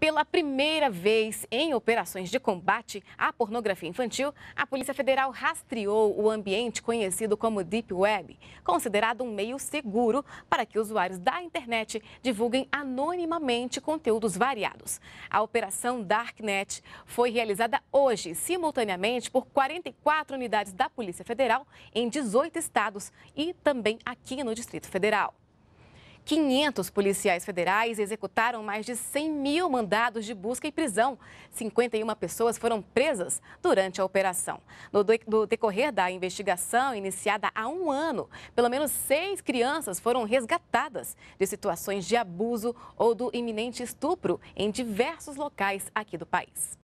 Pela primeira vez em operações de combate à pornografia infantil, a Polícia Federal rastreou o ambiente conhecido como Deep Web, considerado um meio seguro para que usuários da internet divulguem anonimamente conteúdos variados. A operação Darknet foi realizada hoje, simultaneamente, por 44 unidades da Polícia Federal em 18 estados e também aqui no Distrito Federal. 500 policiais federais executaram mais de 100 mil mandados de busca e prisão. 51 pessoas foram presas durante a operação. No, decorrer da investigação, iniciada há um ano, pelo menos seis crianças foram resgatadas de situações de abuso ou do iminente estupro em diversos locais aqui do país.